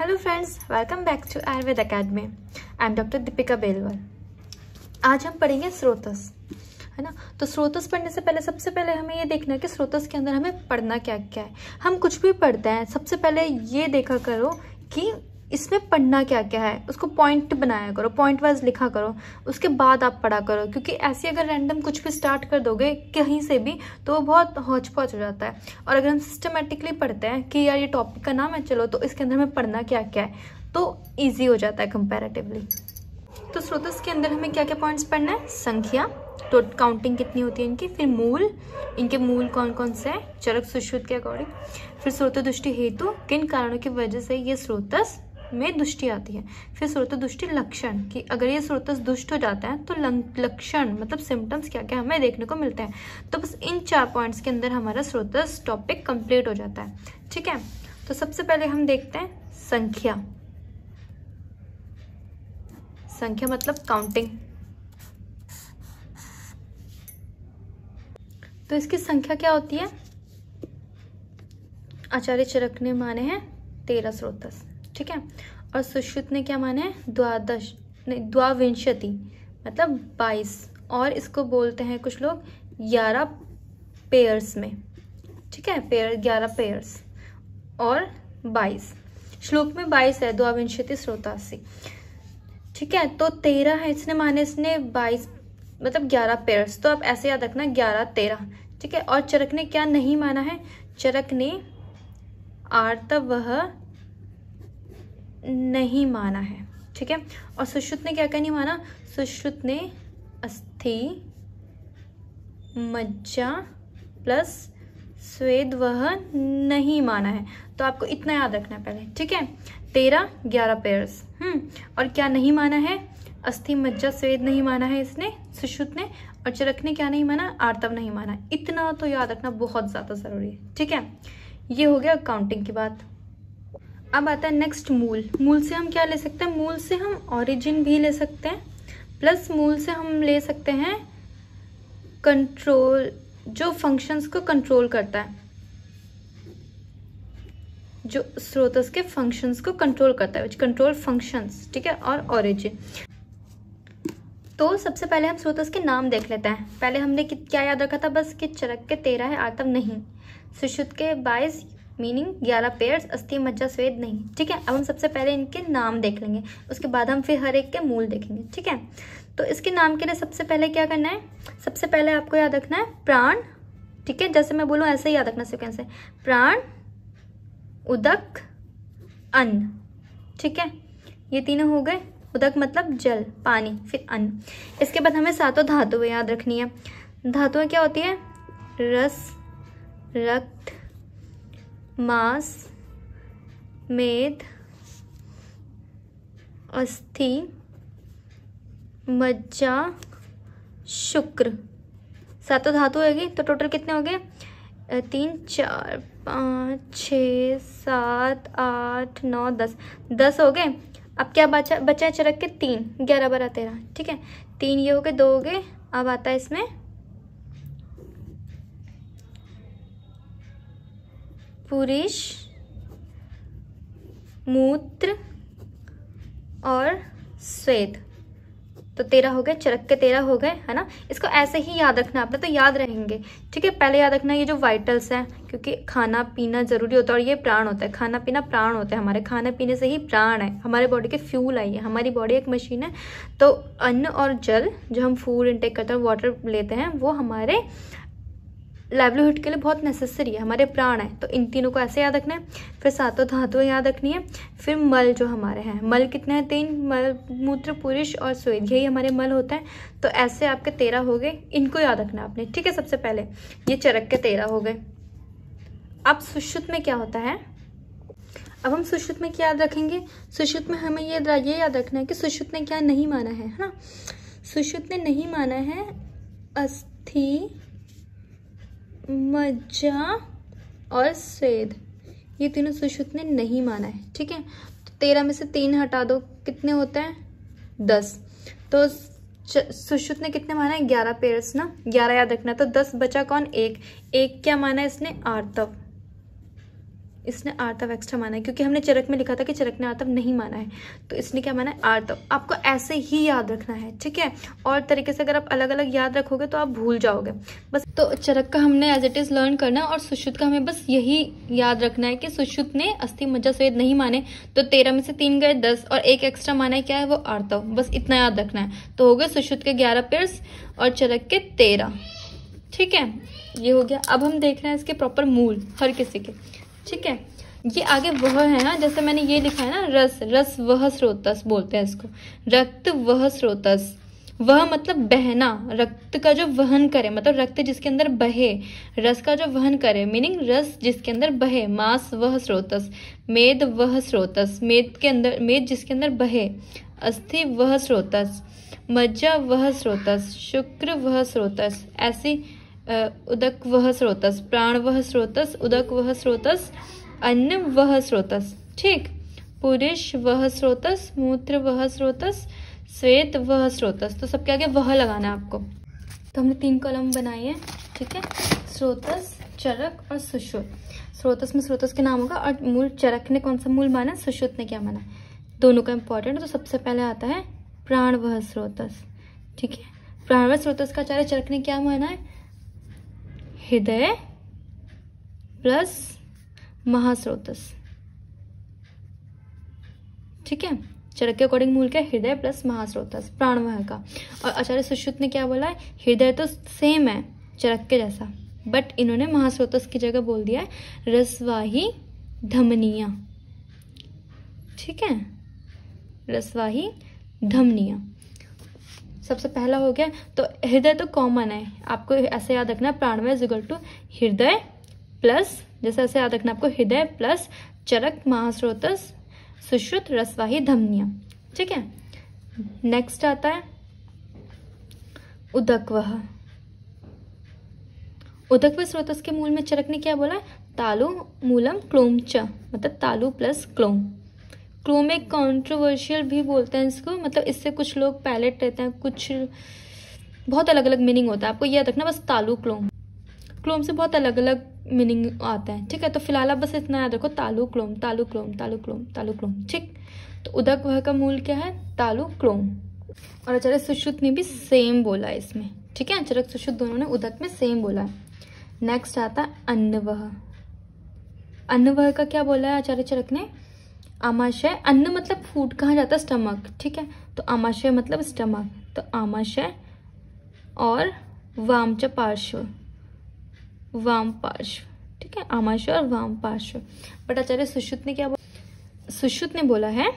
Hello friends welcome back to Ayurveda academy I am doctor Deepika Belwal आज हम पढ़ेंगे स्रोतस है ना तो स्रोतस पढ़ने से पहले सबसे पहले हमें ये देखना है कि स्रोतस के अंदर हमें पढ़ना क्या क्या है हम कुछ भी पढ़ते हैं सबसे पहले ये देखा करो कि इसमें पढ़ना क्या क्या है उसको पॉइंट बनाया करो पॉइंट वाइज लिखा करो उसके बाद आप पढ़ा करो क्योंकि ऐसे अगर रैंडम कुछ भी स्टार्ट कर दोगे कहीं से भी तो वो बहुत हौच पौच हो जाता है और अगर हम सिस्टमेटिकली पढ़ते हैं कि यार ये टॉपिक का नाम है चलो तो इसके अंदर हमें पढ़ना क्या क्या है तो ईजी हो जाता है कंपेरेटिवली तो स्रोतस के अंदर हमें क्या क्या पॉइंट्स पढ़ना है संख्या तो काउंटिंग कितनी होती है इनकी फिर मूल इनके मूल कौन कौन से हैं चरक सुश्रुत के अकॉर्डिंग फिर स्रोत दृष्टि हेतु किन कारणों की वजह से ये स्रोतस में दुष्टि आती है फिर स्रोत दुष्टि लक्षण कि अगर ये स्रोत दुष्ट हो जाता है तो लक्षण मतलब सिम्टम्स क्या क्या हमें देखने को मिलते हैं तो बस इन चार पॉइंट्स के अंदर हमारा स्रोत टॉपिक कंप्लीट हो जाता है ठीक है तो सबसे पहले हम देखते हैं संख्या संख्या मतलब काउंटिंग तो इसकी संख्या क्या होती है आचार्य चरक ने माने हैं तेरह स्रोतस ठीक है और सुश्रुत ने क्या माना है द्वादश नहीं द्वाविंशति मतलब बाईस और इसको बोलते हैं कुछ लोग ग्यारह पेयर्स में ठीक है पेयर ग्यारह पेयर्स और बाईस श्लोक में बाईस है द्वाविंशति श्रोतासी ठीक है तो तेरह है इसने माने इसने बाईस मतलब ग्यारह पेयर्स तो आप ऐसे याद रखना ग्यारह तेरह ठीक है और चरक ने क्या नहीं माना है चरक ने आर्तवह नहीं माना है ठीक है और सुश्रुत ने क्या क्या नहीं माना सुश्रुत ने अस्थि मज्जा प्लस स्वेद वह नहीं माना है तो आपको इतना याद रखना है पहले ठीक है तेरह ग्यारह पेयर्स हम्म और क्या नहीं माना है अस्थि मज्जा स्वेद नहीं माना है इसने सुश्रुत ने और चरक ने क्या नहीं माना आर्तव नहीं माना इतना तो याद रखना बहुत ज़्यादा ज़रूरी है ठीक है ये हो गया अकाउंटिंग की बात अब आता है नेक्स्ट मूल मूल से हम क्या ले सकते हैं मूल से हम ऑरिजिन भी ले सकते हैं प्लस मूल से हम ले सकते हैं कंट्रोल जो फंक्शंस को कंट्रोल करता है जो स्रोतस के फंक्शंस को कंट्रोल करता है विच कंट्रोल फंक्शंस ठीक है और ऑरिजिन तो सबसे पहले हम स्रोतस के नाम देख लेते हैं पहले हमने क्या याद रखा था बस कि चरक के तेरह है आतम नहीं सुशुद्ध के बाईस मीनिंग ग्यारह पेयर्स अस्थि मज्जा स्वेद नहीं ठीक है अब हम सबसे पहले इनके नाम देख लेंगे उसके बाद हम फिर हर एक के मूल देखेंगे ठीक है तो इसके नाम के लिए सबसे पहले क्या करना है सबसे पहले आपको याद रखना है प्राण ठीक है जैसे मैं बोलूँ ऐसे ही याद रखना सीखें से प्राण उदक अन्न ठीक है ये तीनों हो गए उदक मतलब जल पानी फिर अन्न इसके बाद हमें सातों धातुएं याद रखनी है धातुएं क्या होती है रस रक्त मांस मेद अस्थि मज्जा शुक्र सातों धातु होगी तो टोटल कितने हो गए तीन चार पाँच छ सात आठ नौ दस दस हो गए अब क्या बचा बचा चरक के तीन ग्यारह बारह तेरह ठीक है तीन ये हो गए दो हो गए अब आता है इसमें पुरुष मूत्र और श्वेत तो तेरह हो गए चरक के तेरह हो गए है ना इसको ऐसे ही याद रखना आपने तो याद रहेंगे ठीक है पहले याद रखना ये जो वाइटल्स हैं क्योंकि खाना पीना जरूरी होता है और ये प्राण होता है खाना पीना प्राण होता है हमारे खाने पीने से ही प्राण है हमारे बॉडी के फ्यूल आई है हमारी बॉडी एक मशीन है तो अन्न और जल जो हम फूड इंटेक करते हैं वाटर लेते हैं वो हमारे लाइवलीहुड के लिए बहुत नेसेसरी है हमारे प्राण है तो इन तीनों को ऐसे याद रखना है फिर सातों धातुएं याद रखनी है फिर मल जो हमारे हैं मल कितने हैं तीन मल मूत्र पुरुष और स्वेद यही हमारे मल होते हैं तो ऐसे आपके तेरह हो गए इनको याद रखना आपने ठीक है सबसे पहले ये चरक के तेरह हो गए अब सुश्रुत में क्या होता है अब हम सुश्रुत में क्या याद रखेंगे सुश्रुत में हमें ये ये याद रखना है कि सुश्रुत ने क्या नहीं माना है है ना सुश्रुत ने नहीं माना है अस्थि मज्जा और स्वेद ये तीनों सुश्रुत ने नहीं माना है ठीक है तो तेरह में से तीन हटा दो कितने होते हैं दस तो सुश्रुत ने कितने माना है ग्यारह पेयर्स ना ग्यारह याद रखना तो दस बचा कौन एक एक क्या माना है इसने आर्तव इसने आर्तव एक्स्ट्रा माना है क्योंकि हमने चरक में लिखा था कि चरक ने आर्तव नहीं माना है तो इसने क्या माना है आर्तव आपको ऐसे ही याद रखना है ठीक है और तरीके से अगर आप अलग अलग याद रखोगे तो आप भूल जाओगे बस तो चरक का हमने एज इट इज़ लर्न करना है और सुश्रुत का हमें बस यही याद रखना है कि सुश्रुत ने अस्थि मज्जा सवेद नहीं माने तो तेरह में से तीन गए दस और एक एक्स्ट्रा माना है क्या है वो आर्तव बस इतना याद रखना है तो हो गए सुश्रुत के ग्यारह पेयर्स और चरक के तेरह ठीक है ये हो गया अब हम देख रहे हैं इसके प्रॉपर मूल हर किसी के ठीक है ये आगे वह है ना जैसे मैंने ये लिखा है ना रस रस वह स्रोतस बोलते हैं इसको रक्त वह स्रोतस वह मतलब बहना रक्त का जो वहन करे मतलब रक्त जिसके अंदर बहे रस का जो वहन करे मीनिंग रस जिसके अंदर बहे मांस वह स्रोतस मेद वह स्रोतस मेद के अंदर मेद जिसके अंदर बहे अस्थि वह स्रोतस मज्जा वह स्रोतस शुक्र वह स्रोतस ऐसी उदक वह स्रोतस प्राण वह स्रोतस उदक वह स्रोतस अन्न वह स्रोतस ठीक पुरुष वह स्रोतस मूत्र वह स्रोतस श्वेत वह स्रोतस तो सबके आगे वह लगाना है आपको तो हमने तीन कॉलम बनाई है ठीक है स्रोतस चरक और सुश्रुत स्रोतस में स्रोतस के नाम होगा और मूल चरक ने कौन सा मूल माना सुश्रुत ने क्या माना दोनों का इंपॉर्टेंट है तो सबसे पहले आता है प्राण वह स्रोतस ठीक है प्राण वह स्रोतस का चारे चरक ने क्या माना है हृदय प्लस महास्रोतस ठीक है चरक के अकॉर्डिंग मूल क्या हृदय प्लस महास्रोतस प्राणवाह का और आचार्य सुश्रुत ने क्या बोला है हृदय तो सेम है चरक के जैसा बट इन्होंने महास्रोतस की जगह बोल दिया है रसवाही धमनिया ठीक है रसवाही धमनिया सबसे पहला हो गया तो हृदय तो कॉमन है आपको ऐसे याद रखना प्राण में जुगल टू हृदय प्लस जैसे ऐसे याद रखना आपको हृदय प्लस चरक महास्रोत सुश्रुत रसवाही धमनिया ठीक है नेक्स्ट आता है उदकवह उदकव स्रोतस के मूल में चरक ने क्या बोला तालु मूलम क्लोम च मतलब तालु प्लस क्लोम क्रोमिक कॉन्ट्रोवर्शियल भी बोलते हैं इसको मतलब इससे कुछ लोग पैलेट रहते हैं कुछ बहुत अलग अलग मीनिंग होता है आपको याद रखना बस तालू क्लोम क्लोम से बहुत अलग अलग मीनिंग आता है ठीक है तो फिलहाल आप बस इतना याद रखो तालू क्लोम तालू क्लोम तालू क्लोम तालू क्लोम ठीक तो उदक वह का मूल क्या है तालू क्लोम और आचार्य सुश्रुत ने भी सेम बोला है इसमें ठीक है आचार्य सुश्रुत दोनों ने उदक में सेम बोला है नेक्स्ट आता है अन्नवह अन्नवह का क्या बोला है आचार्य चरक ने आमाशय अन्न मतलब फूड कहा जाता है स्टमक ठीक है तो आमाशय मतलब स्टमक तो आमाशय और वामच पार्श्व वाम पार्श्व ठीक है आमाशय और वाम पार्श्व बट आचार्य सुश्रुत ने क्या बोला सुश्रुत ने बोला है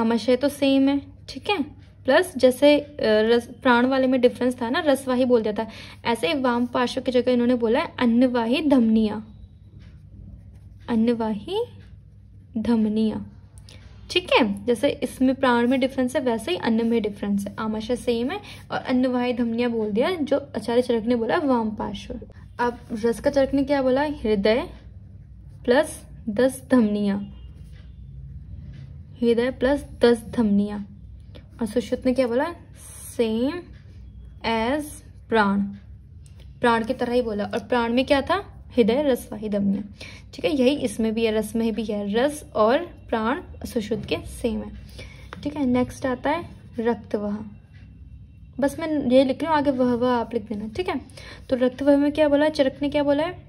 आमाशय तो सेम है ठीक है प्लस जैसे रस प्राण वाले में डिफरेंस था ना रसवाही बोल जाता ऐसे वाम पार्श्व की जगह इन्होंने बोला है अन्नवाही धमनिया अन्नवाही धमनिया ठीक है जैसे इसमें प्राण में डिफरेंस है वैसे ही अन्न में डिफरेंस है आमाशय सेम है और अन्नवाही धमनिया बोल दिया जो आचार्य चरक ने बोला वाम पार्श्व अब रस का चरक ने क्या बोला हृदय प्लस दस धमनिया हृदय प्लस दस धमनिया और सुश्रुत ने क्या बोला सेम एज प्राण प्राण की तरह ही बोला और प्राण में क्या था हृदय रस वाहिदम ठीक है यही इसमें भी है रस में भी है रस और प्राण सुशुद्ध के सेम है ठीक है नेक्स्ट आता है रक्त वह बस मैं ये लिख रही हूँ आगे वह वह आप लिख देना ठीक है तो रक्त वह में क्या बोला है चरक ने क्या बोला है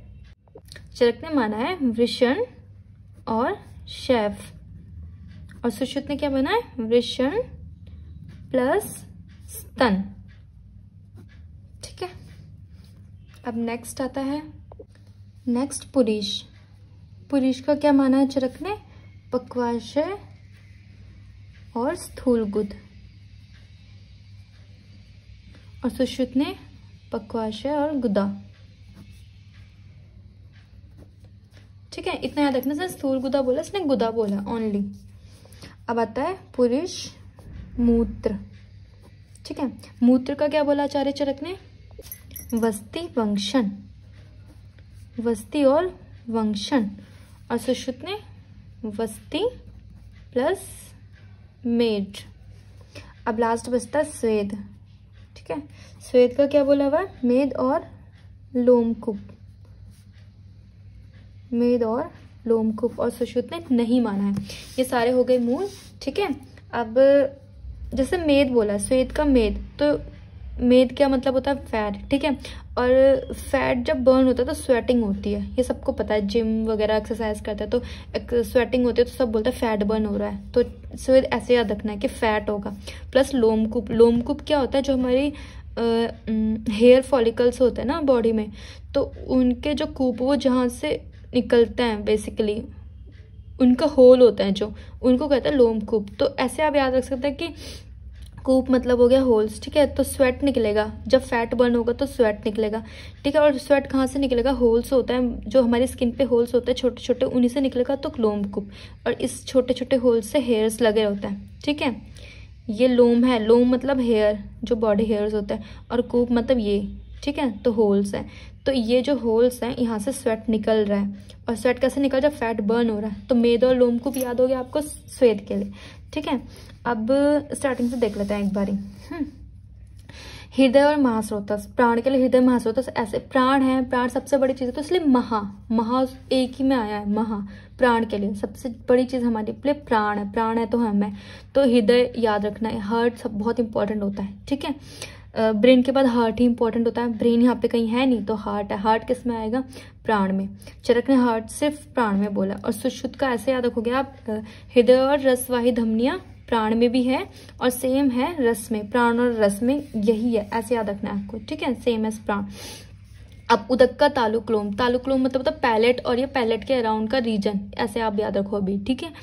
चरक ने माना है वृषण और शैफ और सुश्रुत ने क्या बना है वृषण प्लस स्तन ठीक है अब नेक्स्ट आता है नेक्स्ट पुरुष पुरुष का क्या माना है चरक ने पक्वाशय और स्थूल गुद और सुश्रुत ने पक्वाशय और गुदा ठीक है इतना याद रखना सर स्थूल गुदा बोला इसने गुदा बोला ओनली अब आता है पुरुष मूत्र ठीक है मूत्र का क्या बोला आचार्य चरक ने वस्ती वंशन वस्ती और वंशन और सुश्रुत ने वस्ती प्लस मेड अब लास्ट बचता स्वेद ठीक है स्वेद का क्या बोला हुआ है मेद और लोमकूप मेद और लोमकूप और सुश्रुत ने नहीं माना है ये सारे हो गए मूल ठीक है अब जैसे मेद बोला स्वेद का मेद तो मेद क्या मतलब होता है फैट ठीक है और फैट जब बर्न होता है तो स्वेटिंग होती है ये सबको पता है जिम वगैरह एक्सरसाइज करता है तो स्वेटिंग होती है तो सब बोलते हैं फैट बर्न हो रहा है तो सो ऐसे याद रखना है कि फैट होगा प्लस लोमकूप लोमकूप क्या होता है जो हमारी हेयर फॉलिकल्स होते हैं ना बॉडी में तो उनके जो कूप वो जहाँ से निकलते हैं बेसिकली उनका होल होता है जो उनको कहते हैं लोमकूप तो ऐसे आप याद रख सकते हैं कि स्कूप मतलब हो गया होल्स ठीक है तो स्वेट निकलेगा जब फैट बर्न होगा तो स्वेट निकलेगा ठीक है और स्वेट कहाँ से निकलेगा होल्स होता है जो हमारी स्किन पे होल्स होते हैं छोटे छोटे उन्हीं से निकलेगा तो लोम कूप और इस छोटे छोटे होल्स से हेयर्स लगे होते हैं ठीक है ये लोम है लोम मतलब हेयर जो बॉडी हेयर्स होते हैं और कूप मतलब ये ठीक है तो होल्स है तो ये जो होल्स हैं यहाँ से स्वेट निकल रहा है और स्वेट कैसे निकल जब फैट बर्न हो रहा है तो मेद और लोम को भी याद हो गया आपको स्वेद के लिए ठीक है अब स्टार्टिंग से देख लेते हैं एक बारी हम्म। हृदय और महास्रोतस प्राण के लिए हृदय महास्रोतस ऐसे प्राण है प्राण सबसे बड़ी चीज़ है तो इसलिए महा महा एक ही में आया है महा प्राण के लिए सबसे बड़ी चीज़ हमारे लिए प्राण है प्राण है तो हमें तो हृदय याद रखना है हर्ट सब बहुत इंपॉर्टेंट होता है ठीक है ब्रेन के बाद हार्ट ही इंपॉर्टेंट होता है ब्रेन यहाँ पे कहीं है नहीं तो हार्ट है हार्ट किस में आएगा प्राण में चरक ने हार्ट सिर्फ प्राण में बोला और सुश्रुत का ऐसे याद रखोगे आप हृदय और रसवाही धमनिया प्राण में भी है और सेम है रस में प्राण और रस में यही है ऐसे याद रखना है आपको ठीक है सेम है प्राण अब उदक का तालुकलोम तालुकलोम मतलब पैलेट और ये पैलेट के अराउंड का रीजन ऐसे आप याद रखो अभी ठीक है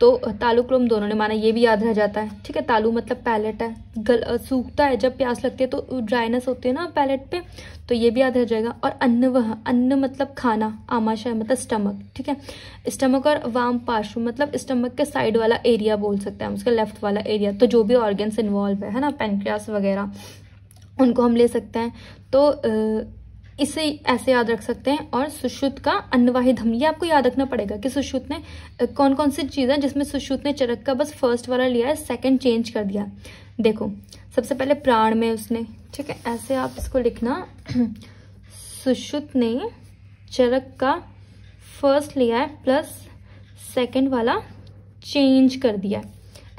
तो क्रोम दोनों ने माना ये भी याद रह जाता है ठीक है तालू मतलब पैलेट है गल सूखता है जब प्यास लगती है तो ड्राइनेस होती है ना पैलेट पे तो ये भी याद रह जाएगा और अन्न वह अन्न मतलब खाना आमाशय मतलब स्टमक ठीक है स्टमक और वाम पार्श्व मतलब स्टमक के साइड वाला एरिया बोल सकते हैं उसका लेफ्ट वाला एरिया तो जो भी ऑर्गन्स इन्वॉल्व है, है ना पेनक्रियास वगैरह उनको हम ले सकते हैं तो इसे ऐसे याद रख सकते हैं और सुश्रुत का अन्नवाहित हम ये आपको याद रखना पड़ेगा कि सुश्रुत ने कौन कौन सी चीज़ है जिसमें सुश्रुत ने चरक का बस फर्स्ट वाला लिया है सेकंड चेंज कर दिया देखो सबसे पहले प्राण में उसने ठीक है ऐसे आप इसको लिखना सुश्रुत ने चरक का फर्स्ट लिया है प्लस सेकेंड वाला चेंज कर दिया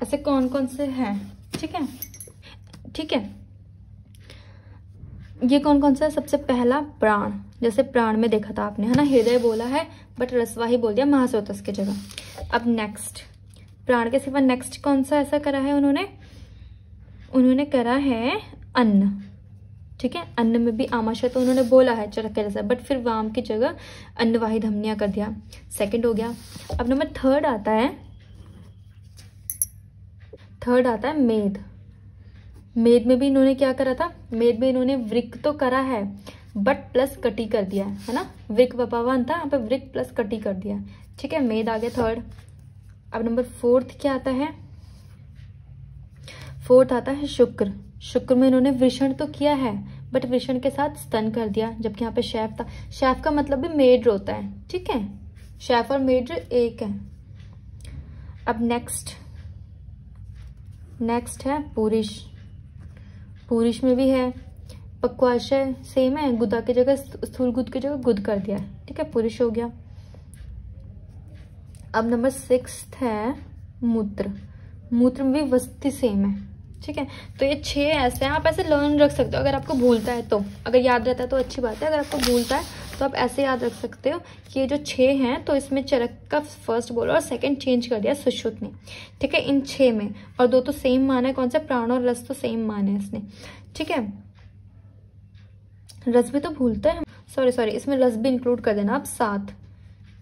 ऐसे कौन कौन से हैं ठीक है ठीक है ये कौन कौन सा है सबसे पहला प्राण जैसे प्राण में देखा था आपने है ना हृदय बोला है बट रसवा ही बोल दिया महास्रोतस की जगह अब नेक्स्ट प्राण के सिवा नेक्स्ट कौन सा ऐसा करा है उन्होंने उन्होंने करा है अन्न ठीक है अन्न में भी आमाशय तो उन्होंने बोला है के जैसा बट फिर वाम की जगह अन्नवाही धमनिया कर दिया सेकंड हो गया अब नंबर थर्ड आता है थर्ड आता है मेध मेद में भी इन्होंने क्या करा था मेद में इन्होंने वृक तो करा है बट प्लस कटी कर दिया है ना वृक वपावन था यहाँ पे वृक प्लस कटी कर दिया ठीक है मेद आ गया थर्ड अब नंबर फोर्थ क्या आता है फोर्थ आता है शुक्र शुक्र में इन्होंने वृषण तो किया है बट वृषण के साथ स्तन कर दिया जबकि यहाँ पे शैफ था शैफ का मतलब भी मेड होता है ठीक है शैफ और मेड एक है अब नेक्स्ट नेक्स्ट है पुरुष पूरिश में भी है पक्वाशय सेम है गुदा की जगह स्थूल गुद की जगह गुद कर दिया है ठीक है पुरुष हो गया अब नंबर सिक्स है मूत्र मूत्र में भी वस्ती सेम है ठीक है तो ये छह ऐसे हैं आप ऐसे लर्न रख सकते हो अगर आपको भूलता है तो अगर याद रहता है तो अच्छी बात है अगर आपको भूलता है तो आप ऐसे याद रख सकते हो कि ये जो छः हैं तो इसमें चरक का फर्स्ट बोला और सेकंड चेंज कर दिया सुश्रुत ने ठीक है इन छः में और दो तो सेम माना है कौन सा प्राण और रस तो सेम माना है इसने ठीक है रस भी तो भूलते हैं सॉरी सॉरी इसमें रस भी इंक्लूड कर देना आप साथ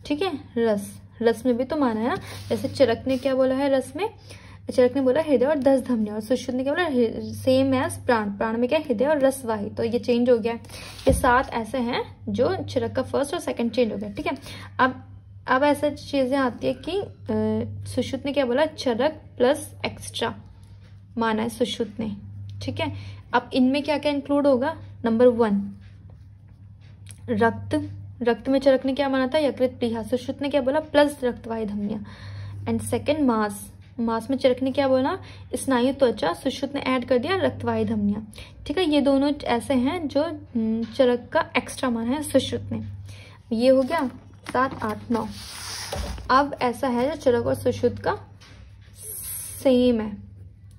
ठीक है रस रस में भी तो माना है ना जैसे चरक ने क्या बोला है रस में अचरक ने बोला हृदय और दस धमनिया और सुश्रुत ने क्या बोला सेम एज प्राण प्राण में क्या हृदय और रसवाही तो ये चेंज हो गया ये सात ऐसे हैं जो चरक का फर्स्ट और सेकंड चेंज हो गया ठीक है अब अब ऐसा चीज़ें आती है कि सुश्रुत ने क्या बोला चरक प्लस एक्स्ट्रा माना है सुश्रुत ने ठीक है अब इनमें क्या क्या इंक्लूड होगा नंबर वन रक्त रक्त में चरक ने क्या माना था यकृत प्रिया सुश्रुत ने क्या बोला प्लस रक्तवाही धमनिया एंड सेकेंड मास मांस में चरक ने क्या बोला स्नायु त्वचा सुश्रुत ने ऐड कर दिया रक्तवाही धमनिया ठीक है ये दोनों ऐसे हैं जो हम्म, चरक का एक्स्ट्रा माना है सुश्रुत ने ये हो गया सात आठ नौ अब ऐसा है जो चरक और सुश्रुत का सेम है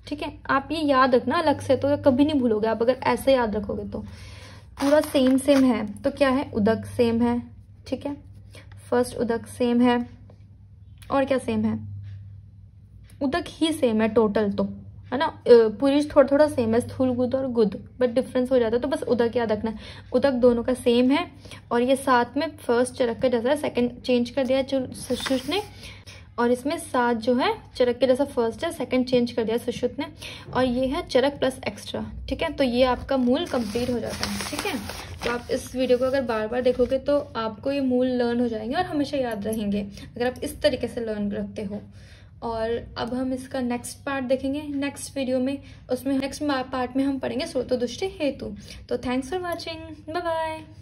ठीक है आप ये याद रखना अलग से तो कभी नहीं भूलोगे आप अगर ऐसे याद रखोगे तो पूरा सेम सेम है तो क्या है उदक सेम है ठीक है फर्स्ट उदक सेम है और क्या सेम है उदक ही सेम है टोटल तो है ना पुरुष थोड़ा थोड़ा सेम है स्थूल गुद और गुद बट डिफरेंस हो जाता है तो बस उदक याद रखना है उदक दोनों का सेम है और ये साथ में फर्स्ट चरक का जैसा है सेकेंड चेंज कर दिया सुश्रुत ने और इसमें साथ जो है चरक के जैसा फर्स्ट है सेकंड चेंज कर दिया सुश्रुत ने और ये है चरक प्लस एक्स्ट्रा ठीक है तो ये आपका मूल कंप्लीट हो जाता है ठीक है तो आप इस वीडियो को अगर बार बार देखोगे तो आपको ये मूल लर्न हो जाएंगे और हमेशा याद रहेंगे अगर आप इस तरीके से लर्न रखते हो और अब हम इसका नेक्स्ट पार्ट देखेंगे नेक्स्ट वीडियो में उसमें नेक्स्ट पार्ट में हम पढ़ेंगे स्रोतोदुष्टि हेतु तो thanks for watching bye bye